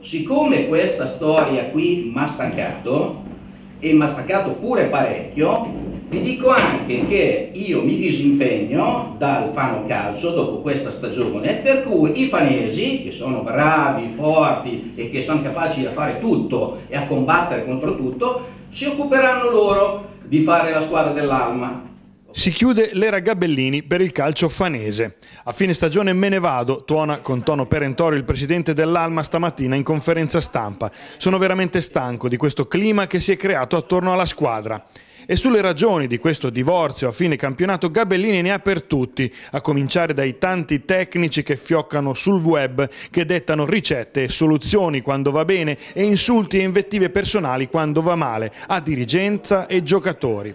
siccome questa storia qui mi ha stancato, e mi ha stancato pure parecchio, vi dico anche che io mi disimpegno dal fano calcio dopo questa stagione, per cui i fanesi, che sono bravi, forti e che sono capaci a fare tutto e a combattere contro tutto, si occuperanno loro di fare la squadra dell'Alma si chiude l'era Gabellini per il calcio fanese. A fine stagione me ne vado, tuona con tono perentorio il presidente dell'Alma stamattina in conferenza stampa. Sono veramente stanco di questo clima che si è creato attorno alla squadra. E sulle ragioni di questo divorzio a fine campionato Gabellini ne ha per tutti, a cominciare dai tanti tecnici che fioccano sul web, che dettano ricette e soluzioni quando va bene e insulti e invettive personali quando va male, a dirigenza e giocatori.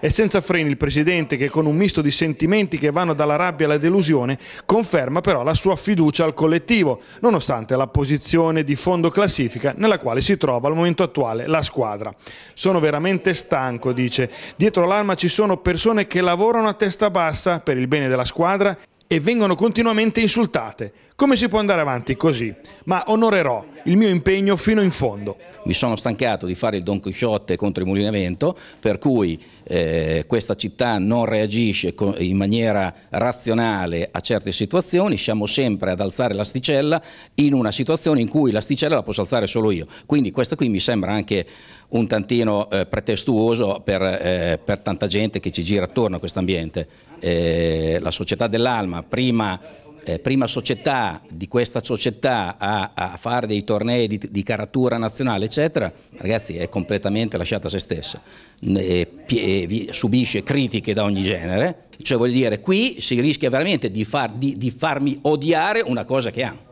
È senza freni il presidente che con un misto di sentimenti che vanno dalla rabbia alla delusione conferma però la sua fiducia al collettivo, nonostante la posizione di fondo classifica nella quale si trova al momento attuale la squadra. Sono veramente stanco, dice. Dietro l'arma ci sono persone che lavorano a testa bassa per il bene della squadra e vengono continuamente insultate. Come si può andare avanti così? Ma onorerò il mio impegno fino in fondo. Mi sono stancato di fare il Don Chisciotte contro il mulinamento, per cui eh, questa città non reagisce in maniera razionale a certe situazioni, siamo sempre ad alzare l'asticella in una situazione in cui l'asticella la posso alzare solo io. Quindi questo qui mi sembra anche un tantino eh, pretestuoso per, eh, per, tanta gente che ci gira attorno a questo ambiente. Eh, la società dell'Alma prima eh, prima società di questa società a, a fare dei tornei di, di, caratura nazionale eccetera, ragazzi è completamente lasciata a se stessa, e, e, eh, eh, subisce critiche da ogni genere, cioè vuol dire qui si rischia veramente di, far, di, di farmi odiare una cosa che amo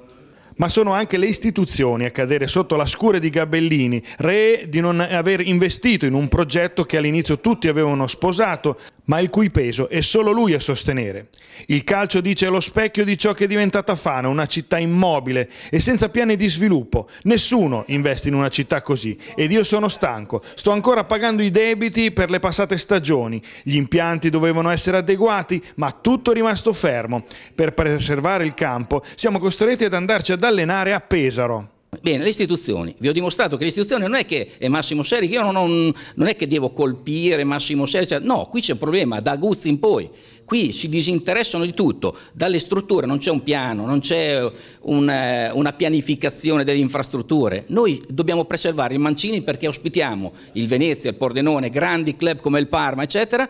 ma sono anche le istituzioni a cadere sotto la scure di Gabellini, re di non aver investito in un progetto che all'inizio tutti avevano sposato, ma il cui peso è solo lui a sostenere. Il calcio dice è lo specchio di ciò che è diventata Fano, una città immobile e senza piani di sviluppo. Nessuno investe in una città così ed io sono stanco. Sto ancora pagando i debiti per le passate stagioni. Gli impianti dovevano essere adeguati, ma tutto è rimasto fermo. Per preservare il campo siamo costretti ad andarci ad allenare a Pesaro. Bene, le istituzioni. Vi ho dimostrato che le istituzioni non è che è Massimo Seri, che io non, ho, non è che devo colpire Massimo Seri, cioè, no, qui c'è un problema, da Guzzi in poi. Qui si disinteressano di tutto, dalle strutture non c'è un piano, non c'è una, eh, una pianificazione delle infrastrutture. Noi dobbiamo preservare i Mancini perché ospitiamo il Venezia, il Pordenone, grandi club come il Parma, eccetera,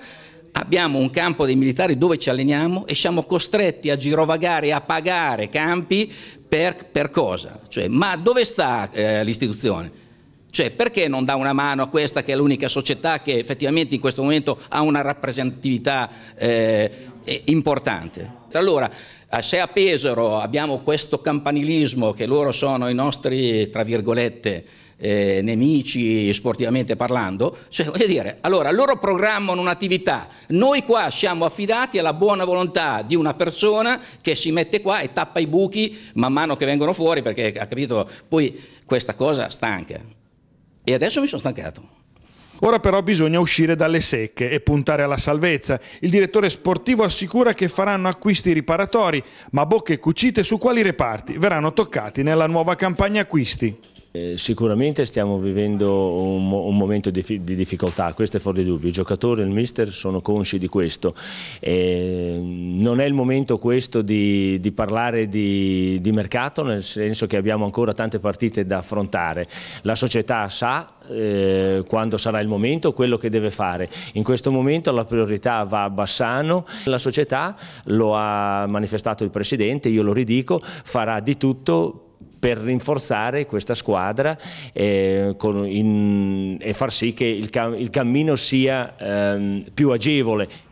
abbiamo un campo dei militari dove ci alleniamo e siamo costretti a girovagare, a pagare campi per, per cosa? Cioè, ma dove sta eh, l'istituzione? Cioè perché non dà una mano a questa che è l'unica società che effettivamente in questo momento ha una rappresentatività eh, importante? Allora, eh, se a Pesaro abbiamo questo campanilismo che loro sono i nostri, tra virgolette, eh, nemici sportivamente parlando, cioè, voglio dire, allora loro programmano un'attività, noi qua siamo affidati alla buona volontà di una persona che si mette qua e tappa i buchi man mano che vengono fuori perché ha capito poi questa cosa stanca. E adesso mi sono stancato. Ora però bisogna uscire dalle secche e puntare alla salvezza. Il direttore sportivo assicura che faranno acquisti riparatori, ma bocche cucite su quali reparti verranno toccati nella nuova campagna acquisti. Eh, sicuramente stiamo vivendo un, un momento di, di, difficoltà, questo è fuori dubbio, i giocatori e il mister sono consci di questo. Eh, non è il momento questo di, di parlare di, di mercato, nel senso che abbiamo ancora tante partite da affrontare. La società sa eh, quando sarà il momento quello che deve fare. In questo momento la priorità va a Bassano, la società lo ha manifestato il Presidente, io lo ridico, farà di tutto per per rinforzare questa squadra eh, in, e far sì che il, cam il cammino sia ehm, più agevole,